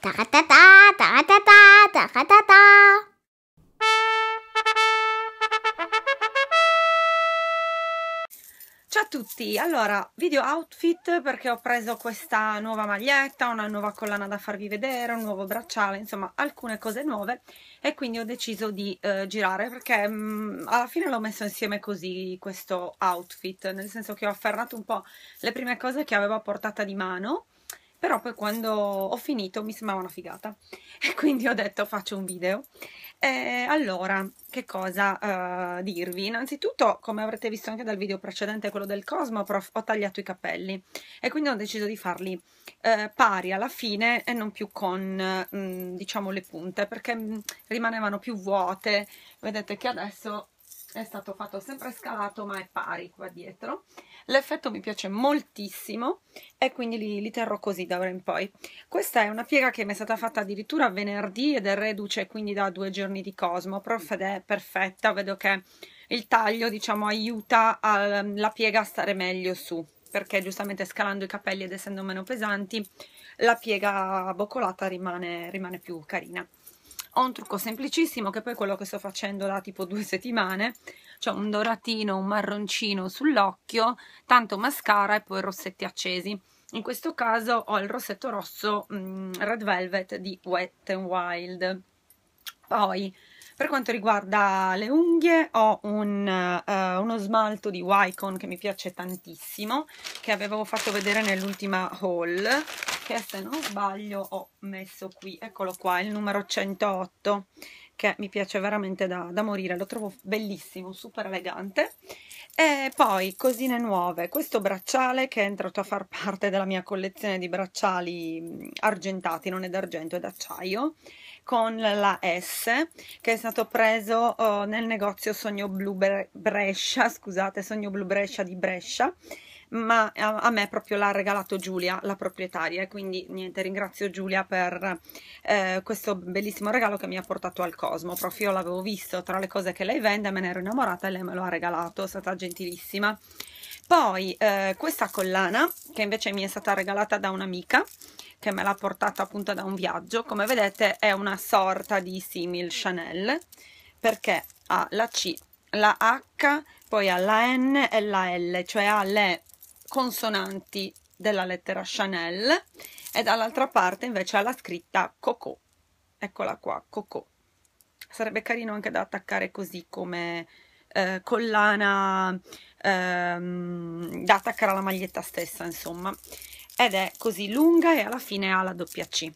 Taratata, Ciao a tutti, allora video outfit perché ho preso questa nuova maglietta, una nuova collana da farvi vedere, un nuovo bracciale, insomma alcune cose nuove e quindi ho deciso di eh, girare perché mh, mm, alla fine l'ho messo insieme così questo outfit, nel senso che ho afferrato un po' le prime cose che avevo a portata di mano però poi quando ho finito mi sembrava una figata e quindi ho detto faccio un video e allora che cosa uh, dirvi innanzitutto come avrete visto anche dal video precedente quello del Cosmo prof, ho tagliato i capelli e quindi ho deciso di farli uh, pari alla fine e non più con uh, diciamo le punte perché mm, rimanevano più vuote vedete che adesso è stato fatto sempre scalato ma è pari qua dietro l'effetto mi piace moltissimo e quindi li, li, terrò così da ora in poi questa è una piega che mi è stata fatta addirittura venerdì ed è reduce quindi da due giorni di Cosmo prof ed è perfetta vedo che il taglio diciamo aiuta ehm, la piega a stare meglio su perché giustamente scalando i capelli ed essendo meno pesanti la piega boccolata rimane, rimane più carina ho un trucco semplicissimo che poi è quello che sto facendo da tipo due settimane cioè un doratino, un marroncino sull'occhio, tanto mascara e poi rossetti accesi in questo caso ho il rossetto rosso mh, mm, Red Velvet di Wet n Wild poi per quanto riguarda le unghie ho un, uh, uno smalto di Wycon che mi piace tantissimo che avevo fatto vedere nell'ultima haul che se non sbaglio ho messo qui, eccolo qua, il numero 108 che mi piace veramente da, da morire, lo trovo bellissimo, super elegante. E poi cosine nuove, questo bracciale che è entrato a far parte della mia collezione di bracciali argentati, non è d'argento, è d'acciaio, con la S che è stato preso uh, nel negozio Sogno Blu Bre Brescia, scusate, Sogno Blu Brescia di Brescia ma a, a me proprio l'ha regalato Giulia, la proprietaria, quindi niente, ringrazio Giulia per eh, questo bellissimo regalo che mi ha portato al Cosmo, proprio io l'avevo visto tra le cose che lei vende, me ne ero innamorata e lei me lo ha regalato, è stata gentilissima. Poi eh, questa collana che invece mi è stata regalata da un'amica che me l'ha portata appunto da un viaggio, come vedete è una sorta di simil Chanel perché ha la C, la H, poi ha la N e la L, cioè ha le consonanti della lettera Chanel e dall'altra parte invece ha la scritta Coco. Eccola qua, Coco. Sarebbe carino anche da attaccare così come eh, collana ehm, da attaccare alla maglietta stessa, insomma. Ed è così lunga e alla fine ha la doppia C.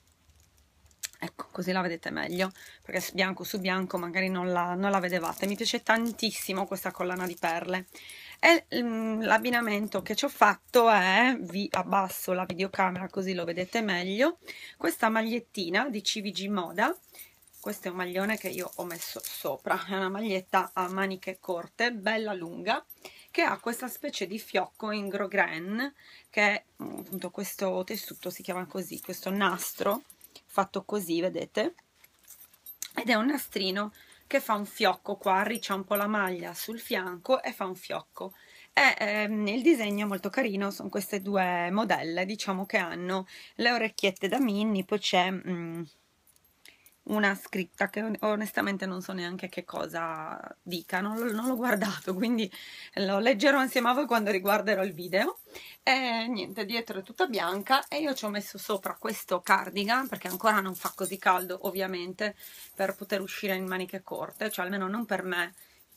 Ecco, così la vedete meglio, perché bianco su bianco magari non la, non la vedevate. Mi piace tantissimo questa collana di perle e mm, l'abbinamento che ci ho fatto è, vi abbasso la videocamera così lo vedete meglio, questa magliettina di CVG Moda, questo è un maglione che io ho messo sopra, è una maglietta a maniche corte, bella lunga, che ha questa specie di fiocco in grosgrain, che è mm, appunto questo tessuto, si chiama così, questo nastro fatto così, vedete, ed è un nastrino che fa un fiocco qua, arriccia un po' la maglia sul fianco e fa un fiocco. E, ehm, il disegno è molto carino, sono queste due modelle, diciamo che hanno le orecchiette da mini, poi c'è... Mh, mm, una scritta che onestamente non so neanche che cosa dica, non, non l'ho guardato, quindi lo leggerò insieme a voi quando riguarderò il video. E niente, dietro è tutta bianca e io ci ho messo sopra questo cardigan perché ancora non fa così caldo ovviamente per poter uscire in maniche corte, cioè almeno non per me.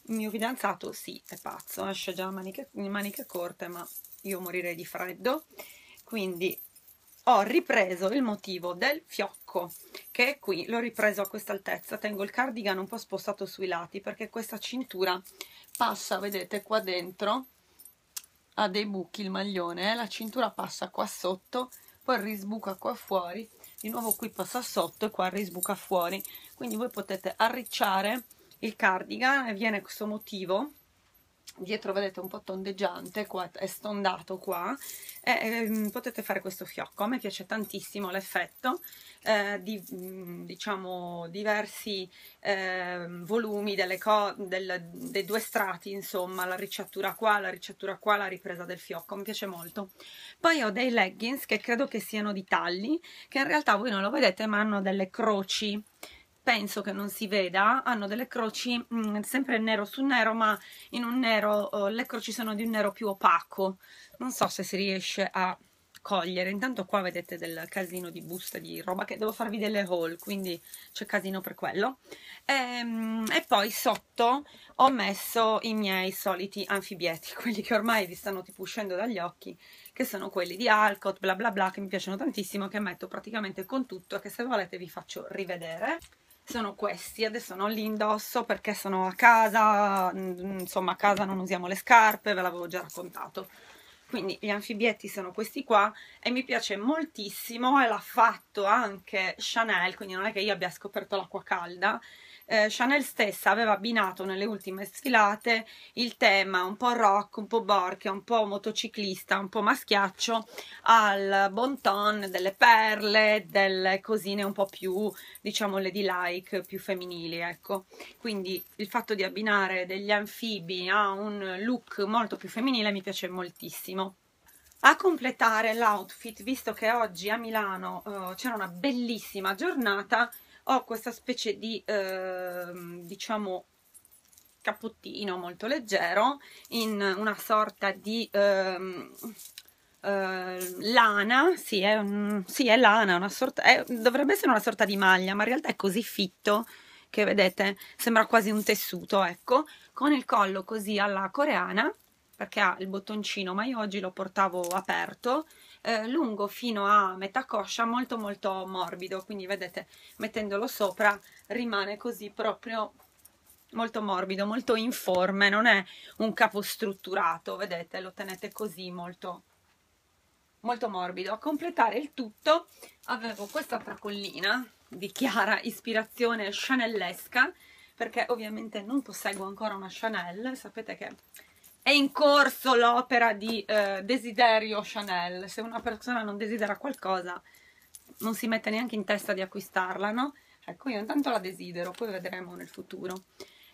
Il mio fidanzato sì, è pazzo, esce già in maniche, maniche corte ma io morirei di freddo quindi ho ripreso il motivo del fiocco che è qui, l'ho ripreso a questa altezza, tengo il cardigan un po' spostato sui lati perché questa cintura passa, vedete qua dentro ha dei buchi il maglione, eh? la cintura passa qua sotto, poi risbuca qua fuori, di nuovo qui passa sotto e qua risbuca fuori, quindi voi potete arricciare il cardigan e viene questo motivo dietro vedete un po' tondeggiante, qua è stondato qua, e, eh, potete fare questo fiocco, a me piace tantissimo l'effetto eh, di mm, diciamo diversi eh, volumi del, dei due strati, insomma la ricciatura qua, la ricciatura qua, la ripresa del fiocco, mi piace molto. Poi ho dei leggings che credo che siano di tagli, che in realtà voi non lo vedete ma hanno delle croci, penso che non si veda, hanno delle croci mh, mm, sempre nero su nero, ma in un nero, uh, le croci sono di un nero più opaco, non so se si riesce a cogliere, intanto qua vedete del casino di buste, di roba che devo farvi delle haul, quindi c'è casino per quello, e, ehm, e poi sotto ho messo i miei soliti anfibieti, quelli che ormai vi stanno tipo uscendo dagli occhi, che sono quelli di Alcott, bla bla bla, che mi piacciono tantissimo, che metto praticamente con tutto e che se volete vi faccio rivedere sono questi, adesso non li indosso perché sono a casa, insomma a casa non usiamo le scarpe, ve l'avevo già raccontato. Quindi gli anfibietti sono questi qua e mi piace moltissimo e l'ha fatto anche Chanel, quindi non è che io abbia scoperto l'acqua calda, eh, Chanel stessa aveva abbinato nelle ultime sfilate il tema un po' rock, un po' borchia, un po' motociclista, un po' maschiaccio al bon ton delle perle, delle cosine un po' più, diciamo, ladylike, più femminili, ecco. Quindi il fatto di abbinare degli anfibi a un look molto più femminile mi piace moltissimo. A completare l'outfit, visto che oggi a Milano eh, c'era una bellissima giornata, ho questa specie di eh, diciamo cappottino molto leggero in una sorta di eh, eh, lana, sì è, un, sì è lana, una sorta, è, dovrebbe essere una sorta di maglia, ma in realtà è così fitto che vedete sembra quasi un tessuto, ecco, con il collo così alla coreana, perché ha il bottoncino, ma io oggi lo portavo aperto, eh, lungo fino a metà coscia molto molto morbido quindi vedete mettendolo sopra rimane così proprio molto morbido molto informe non è un capo strutturato vedete lo tenete così molto molto morbido a completare il tutto avevo questa tracollina di chiara ispirazione chanellesca perché ovviamente non posseggo ancora una chanel sapete che è in corso l'opera di eh, Desiderio Chanel. Se una persona non desidera qualcosa, non si mette neanche in testa di acquistarla, no? Ecco, io intanto la desidero, poi vedremo nel futuro.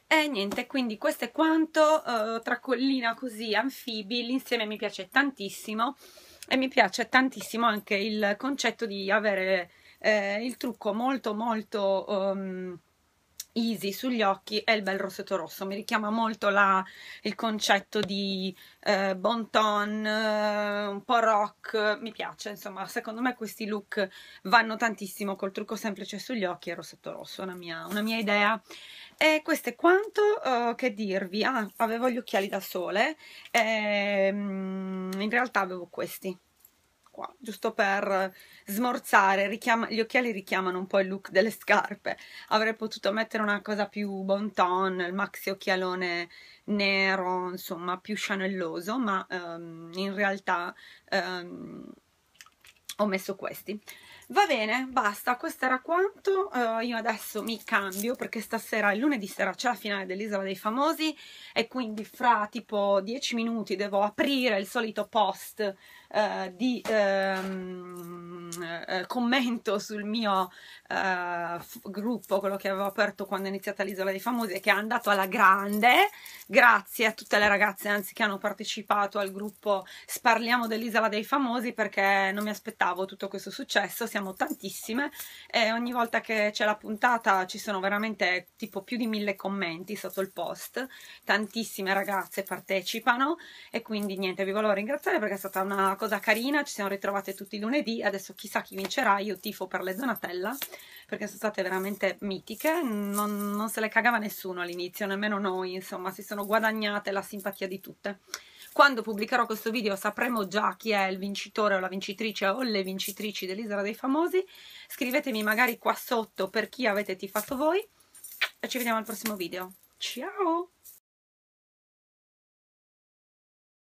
E niente, quindi questo è quanto, eh, tracollina così, anfibi, l'insieme mi piace tantissimo e mi piace tantissimo anche il concetto di avere eh, il trucco molto molto... Um, easy sugli occhi è il bel rossetto rosso, mi richiama molto la, il concetto di eh, bon ton, eh, un po' rock, mi piace, insomma, secondo me questi look vanno tantissimo col trucco semplice sugli occhi e il rossetto rosso, una mia, una mia idea. E questo è quanto uh, che dirvi, ah, avevo gli occhiali da sole, ehm, in realtà avevo questi, qua, giusto per smorzare, richiama, gli occhiali richiamano un po' il look delle scarpe, avrei potuto mettere una cosa più bon ton, il maxi occhialone nero, insomma più chanelloso, ma um, in realtà um, ho messo questi. Va bene, basta, questo era quanto, uh, io adesso mi cambio perché stasera, lunedì sera c'è la finale dell'Isola dei Famosi e quindi fra tipo 10 minuti devo aprire il solito post eh, di ehm, eh, commento sul mio eh, gruppo, quello che avevo aperto quando è iniziata l'isola dei famosi, che è andato alla grande. Grazie a tutte le ragazze, anzi, che hanno partecipato al gruppo Sparliamo dell'isola dei famosi perché non mi aspettavo tutto questo successo. Siamo tantissime e ogni volta che c'è la puntata ci sono veramente tipo più di mille commenti sotto il post. Tantissime ragazze partecipano e quindi niente, vi volevo ringraziare perché è stata una cosa carina, ci siamo ritrovate tutti i lunedì, adesso chissà chi vincerà, io tifo per le Donatella, perché sono state veramente mitiche, non, non se le cagava nessuno all'inizio, nemmeno noi, insomma, si sono guadagnate la simpatia di tutte. Quando pubblicherò questo video sapremo già chi è il vincitore o la vincitrice o le vincitrici dell'Isola dei Famosi. Scrivetemi magari qua sotto per chi avete tifato voi e ci vediamo al prossimo video. Ciao!